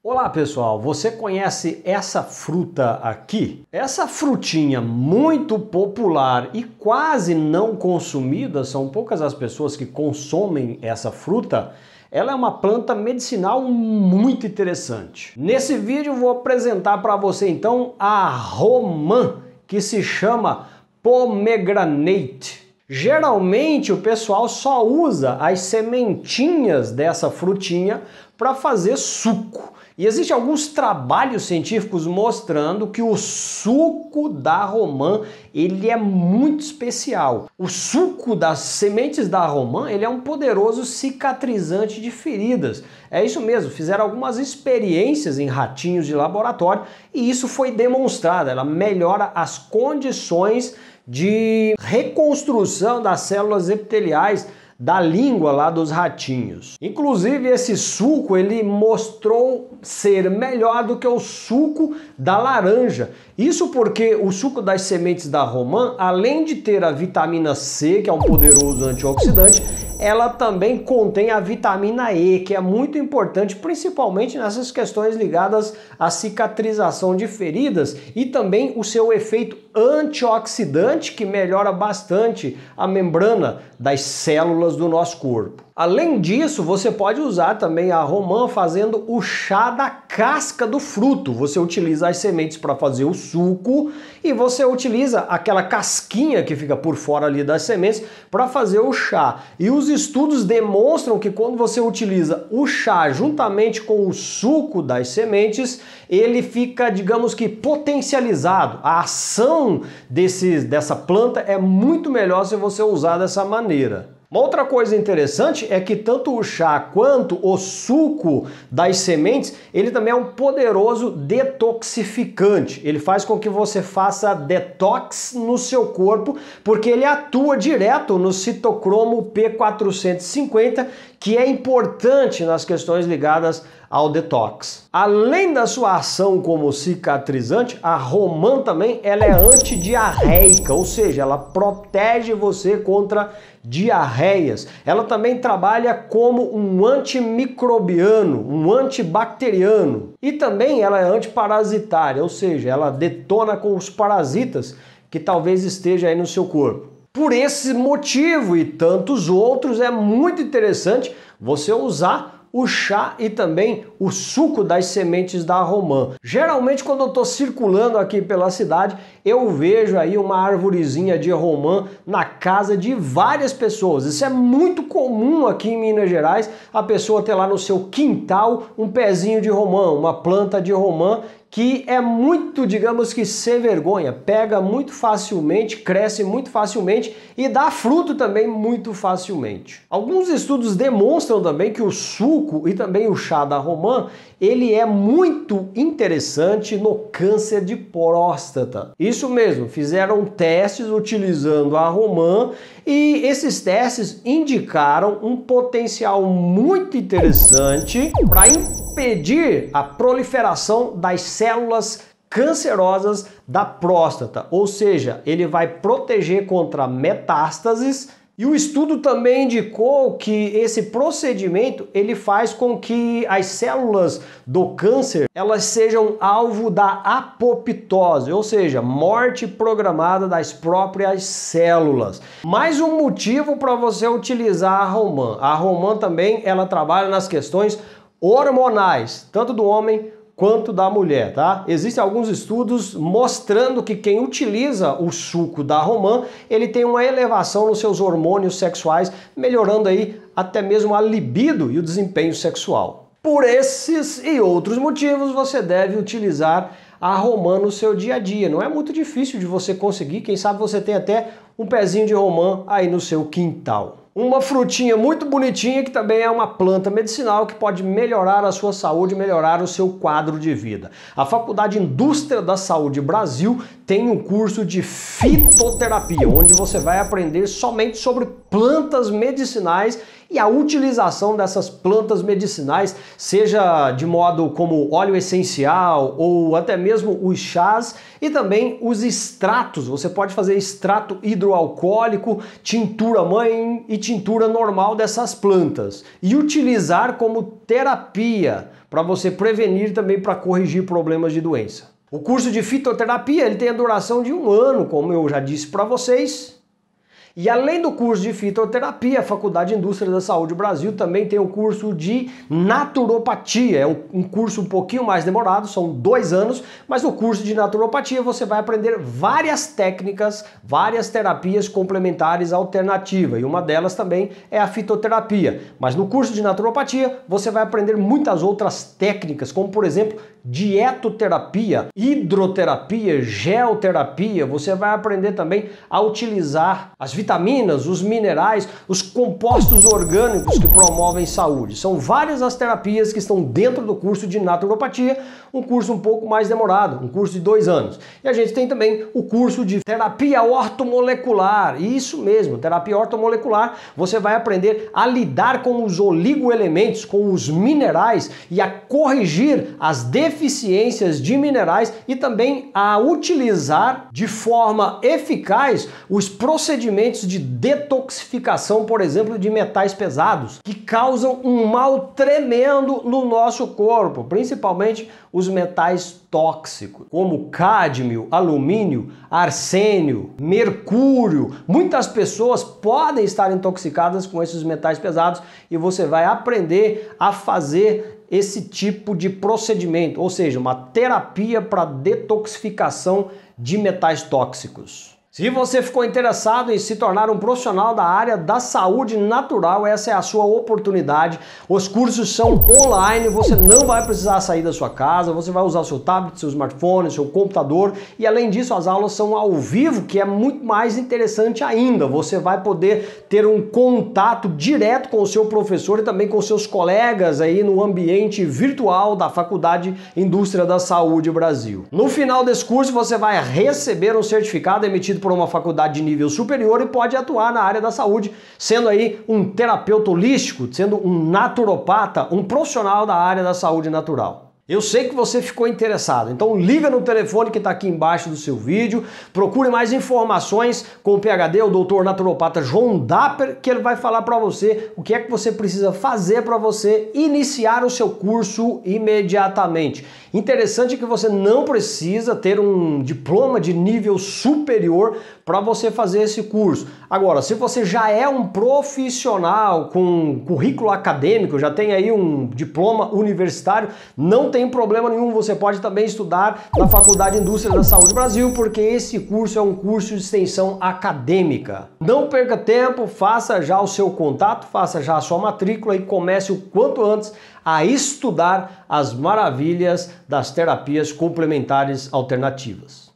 Olá pessoal, você conhece essa fruta aqui? Essa frutinha muito popular e quase não consumida, são poucas as pessoas que consomem essa fruta. Ela é uma planta medicinal muito interessante. Nesse vídeo vou apresentar para você então a romã, que se chama pomegranate. Geralmente o pessoal só usa as sementinhas dessa frutinha para fazer suco. E existem alguns trabalhos científicos mostrando que o suco da romã ele é muito especial. O suco das sementes da romã ele é um poderoso cicatrizante de feridas. É isso mesmo, fizeram algumas experiências em ratinhos de laboratório e isso foi demonstrado. Ela melhora as condições de reconstrução das células epiteliais da língua lá dos ratinhos. Inclusive esse suco ele mostrou ser melhor do que o suco da laranja. Isso porque o suco das sementes da romã, além de ter a vitamina C, que é um poderoso antioxidante, ela também contém a vitamina E, que é muito importante, principalmente nessas questões ligadas à cicatrização de feridas e também o seu efeito antioxidante, que melhora bastante a membrana das células do nosso corpo. Além disso, você pode usar também a romã fazendo o chá da casca do fruto. Você utiliza as sementes para fazer o suco e você utiliza aquela casquinha que fica por fora ali das sementes para fazer o chá. E os estudos demonstram que quando você utiliza o chá juntamente com o suco das sementes, ele fica, digamos que, potencializado. A ação desse dessa planta é muito melhor se você usar dessa maneira. Uma outra coisa interessante é que tanto o chá quanto o suco das sementes, ele também é um poderoso detoxificante. Ele faz com que você faça detox no seu corpo, porque ele atua direto no citocromo P450, que é importante nas questões ligadas ao detox. Além da sua ação como cicatrizante, a romã também ela é antidiarreica, ou seja, ela protege você contra diarreias. Ela também trabalha como um antimicrobiano, um antibacteriano. E também ela é antiparasitária, ou seja, ela detona com os parasitas que talvez esteja aí no seu corpo. Por esse motivo e tantos outros, é muito interessante você usar o chá e também o suco das sementes da romã. Geralmente quando eu estou circulando aqui pela cidade, eu vejo aí uma arvorezinha de romã na casa de várias pessoas. Isso é muito comum aqui em Minas Gerais, a pessoa ter lá no seu quintal um pezinho de romã, uma planta de romã que é muito, digamos que, sem vergonha, pega muito facilmente, cresce muito facilmente e dá fruto também muito facilmente. Alguns estudos demonstram também que o suco e também o chá da romã, ele é muito interessante no câncer de próstata. Isso mesmo, fizeram testes utilizando a romã e esses testes indicaram um potencial muito interessante para impedir a proliferação das células cancerosas da próstata, ou seja, ele vai proteger contra metástases. E o estudo também indicou que esse procedimento ele faz com que as células do câncer elas sejam alvo da apoptose, ou seja, morte programada das próprias células. Mais um motivo para você utilizar a romã. A romã também ela trabalha nas questões hormonais, tanto do homem quanto da mulher, tá? Existem alguns estudos mostrando que quem utiliza o suco da romã, ele tem uma elevação nos seus hormônios sexuais, melhorando aí até mesmo a libido e o desempenho sexual. Por esses e outros motivos, você deve utilizar a romã no seu dia a dia. Não é muito difícil de você conseguir, quem sabe você tem até um pezinho de romã aí no seu quintal uma frutinha muito bonitinha que também é uma planta medicinal que pode melhorar a sua saúde, melhorar o seu quadro de vida. A Faculdade Indústria da Saúde Brasil tem um curso de fitoterapia, onde você vai aprender somente sobre plantas medicinais e a utilização dessas plantas medicinais, seja de modo como óleo essencial ou até mesmo os chás e também os extratos. Você pode fazer extrato hidroalcoólico, tintura mãe e tintura normal dessas plantas e utilizar como terapia para você prevenir também para corrigir problemas de doença. O curso de fitoterapia ele tem a duração de um ano, como eu já disse para vocês, e além do curso de fitoterapia, a Faculdade de Indústria da Saúde Brasil também tem o um curso de naturopatia. É um, um curso um pouquinho mais demorado, são dois anos, mas no curso de naturopatia você vai aprender várias técnicas, várias terapias complementares alternativas. E uma delas também é a fitoterapia. Mas no curso de naturopatia você vai aprender muitas outras técnicas, como por exemplo dietoterapia, hidroterapia, geoterapia. Você vai aprender também a utilizar as vitaminas, os minerais, os compostos orgânicos que promovem saúde. São várias as terapias que estão dentro do curso de naturopatia, um curso um pouco mais demorado, um curso de dois anos. E a gente tem também o curso de terapia ortomolecular. Isso mesmo, terapia ortomolecular. Você vai aprender a lidar com os oligoelementos, com os minerais e a corrigir as deficiências deficiências de minerais e também a utilizar de forma eficaz os procedimentos de detoxificação, por exemplo, de metais pesados, que causam um mal tremendo no nosso corpo, principalmente os metais tóxicos, como cádmio, alumínio, arsênio, mercúrio. Muitas pessoas podem estar intoxicadas com esses metais pesados e você vai aprender a fazer esse tipo de procedimento, ou seja, uma terapia para detoxificação de metais tóxicos. Se você ficou interessado em se tornar um profissional da área da saúde natural, essa é a sua oportunidade. Os cursos são online, você não vai precisar sair da sua casa, você vai usar seu tablet, seu smartphone, seu computador e além disso as aulas são ao vivo, que é muito mais interessante ainda. Você vai poder ter um contato direto com o seu professor e também com seus colegas aí no ambiente virtual da Faculdade Indústria da Saúde Brasil. No final desse curso você vai receber um certificado emitido por por uma faculdade de nível superior e pode atuar na área da saúde, sendo aí um terapeuta holístico, sendo um naturopata, um profissional da área da saúde natural. Eu sei que você ficou interessado, então liga no telefone que está aqui embaixo do seu vídeo, procure mais informações com o PHD, o doutor naturopata João Dapper, que ele vai falar para você o que é que você precisa fazer para você iniciar o seu curso imediatamente. Interessante que você não precisa ter um diploma de nível superior para você fazer esse curso. Agora, se você já é um profissional com currículo acadêmico, já tem aí um diploma universitário, não tem problema nenhum, você pode também estudar na Faculdade de Indústria da Saúde Brasil, porque esse curso é um curso de extensão acadêmica. Não perca tempo, faça já o seu contato, faça já a sua matrícula e comece o quanto antes a estudar as maravilhas das terapias complementares alternativas.